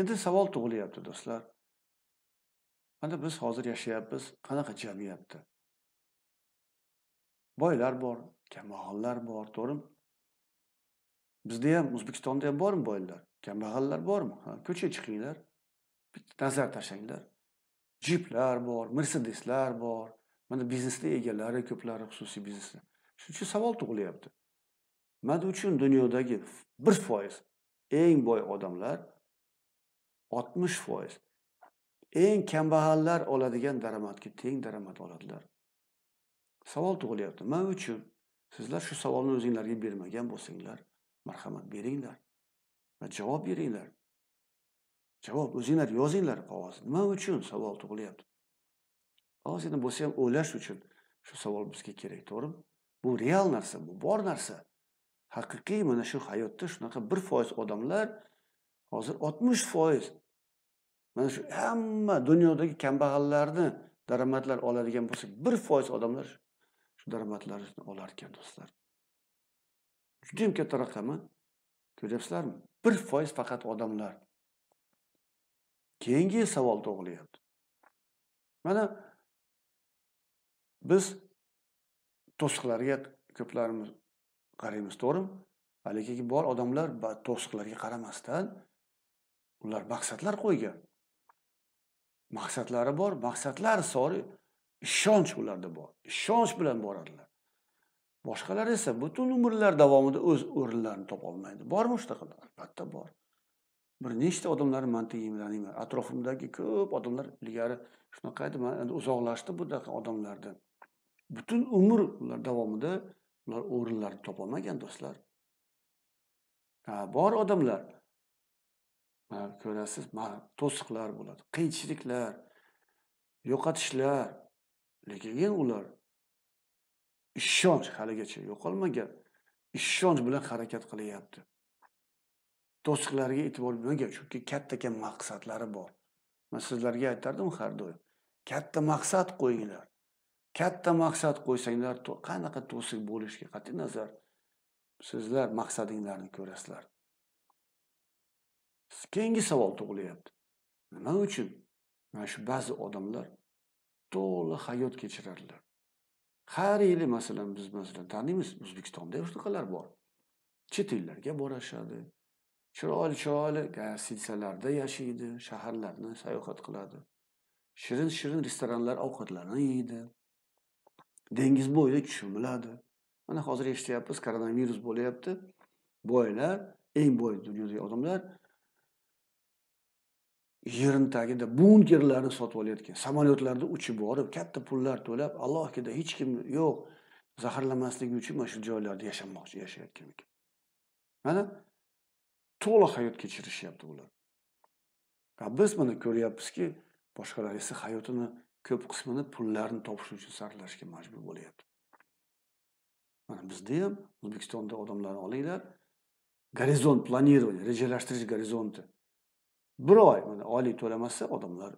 endi savol tug'ilyapti do'stlar mana biz hozir yashayapmiz qanaqa jamiyatda boylar bor kambag'allar bor to'g'rimi bizda ham o'zbekistonda ham bormi boylar kambag'allar bormi ha ko'chaga chiqinglar bitta nazar tashlanglar jiplar bor mercedeslar bor mana biznesni egalari ko'plari xususiy biznesni shuning uchun savol tug'ilyapti nima uchun dunyodagi bir foiz eng boy odamlar oltmish foiz eng kambag'allar oladigan daromadga teng daromad oladilar savol tug'ilyapti man uchun sizlar shu savolni o'zinglarga bermagan bo'lsanglar marhamat beringlar va javob beringlar javob o'zinglar yozinglar qog'ozga nima uchun savol tug'ilyapti ozgina bo'lsa ham o'ylash uchun shu savol bizga kerak to'g'rimi bu real narsa bu bor narsa haqiqiy mana shu hayotda shunaqa bir foiz odamlar hozir oltmish foiz mana shu hamma dunyodagi kambag'allarni daromadlar oladigan bo'lsa bir foiz odamlar shu daromadlarni olar ekan do'stlar judayam katta raqam ko'ryapsizlarmi bir foiz faqat odamlar keyingi savol tug'ilyapti mana biz to'siqlarga ko'plarimiz qaraymiz to'g'rimi haligigi bor odamlar to'siqlarga qaramasdan ular maqsadlar qo'ygan maqsadlari bor maqsadlar sori ishonch ularda bor ishonch bilan boradilar boshqalar esa butun umrlar davomida o'z o'rinlarini topolmaydi bormi shunaqalar albatta bor bir nechta odamlarni mantiq yemlaninglar atrofimdagi ko'p odamlar ilgari shunaqa edi man endi uzoqlashdi bunaqa odamlardan butun umr ular davomida ular o'rinlarini topolmagan do'stlar ha bor odamlar ko'rasiz to'siqlar bo'ladi qiyinchiliklar yo'qotishlar lekin ular ishonch haligacha yo'qolmagan ishonch bilan harakat qilyapti to'siqlarga e'tibor bermagan chunki katta katta maqsadlari bor man sizlarga aytardim har doim katta maqsad qo'yinglar katta maqsad qo'ysanglar qanaqa to'siq bo'lishiga qat'iy nazar sizlar maqsadinglarni ko'rasizlar keyingi savol tug'ilyapti nima uchun mana shu ba'zi odamlar to'la hayot kechiradilar har yili masalan biz masalan taniymiz o'zbekistonda shunaqalar bor chet ellarga borishadi chiroyli chiroyli sitsalarda yashaydi shaharlarni sayohat qiladi shirin shirin restoranlar ovqatlarini yeydi dengiz bo'yida cho'miladi mana hozir eshityapmiz koronavirus bo'lyapti boylar eng boy dunyodagi odamlar yerni tagida bunkerlarni sotib olayotgan samolyotlarda uchib borib katta pullar to'lab allohgada hech kim yo'q zaharlamasligi uchun mana shu joylarda yashamoqchi yashayotgan ekan mana to'liq hayot kechirishyapti ular biz mana ko'ryapmizki boshqalar esa hayotini ko'p qismini pullarni topish uchun sarflashga majbur bo'lyapti mana bizda ham o'zbekistonda odamlarni olinglar gorizont планирование rejalashtirish gorizonti bir oy mana oylik to'lamasa odamlar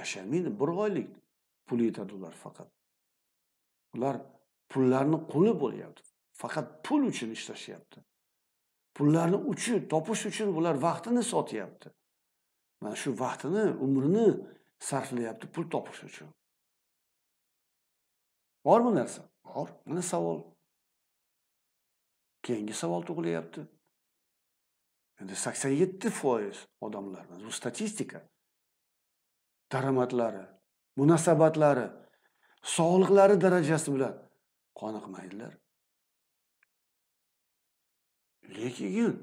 yashamaydi bir oylik pul yetadi ular faqat ular pullarni quli bo'lyapti faqat pul uchun ishlashyapti pullarni uchun topish uchun bular vaqtini sotyapti mana shu vaqtini umrini sarflayapti pul topish uchun bormi narsa bor mana savol keyingi savol tug'ilyapti endi sakson yetti foiz odamlar bu statistika daromadlari munosabatlari sog'liqlari darajasi bilan qoniqmaydilar lekin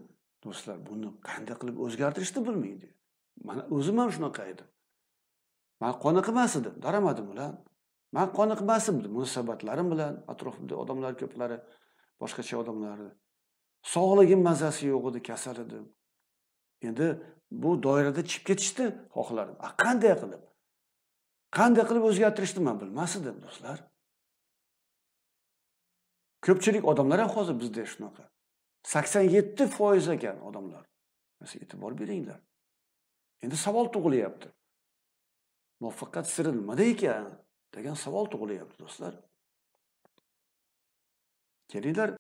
do'stlar buni qanday qilib o'zgartirishni bilmaydi man o'zim ham shunaqa edim man qoniqmas edim daromadim bilan man qoniqmas edim munosabatlarim bilan atrofimda odamlar ko'plari boshqacha odamlarni sog'ligim mazasi yo'q edi kasal edim endi bu doirada chiqib ketishdi xohlardim a qanday qilib qanday qilib o'zgartirishni man bilmas edim do'stlar ko'pchilik odamlar ham hozir bizda shunaqa sakson yetti foiz ekan odamlar e'tibor beringlar endi savol tug'ilyapti muvaffaqiyat siri nimada ekan degan savol tug'ilyapti do'stlar kelinglar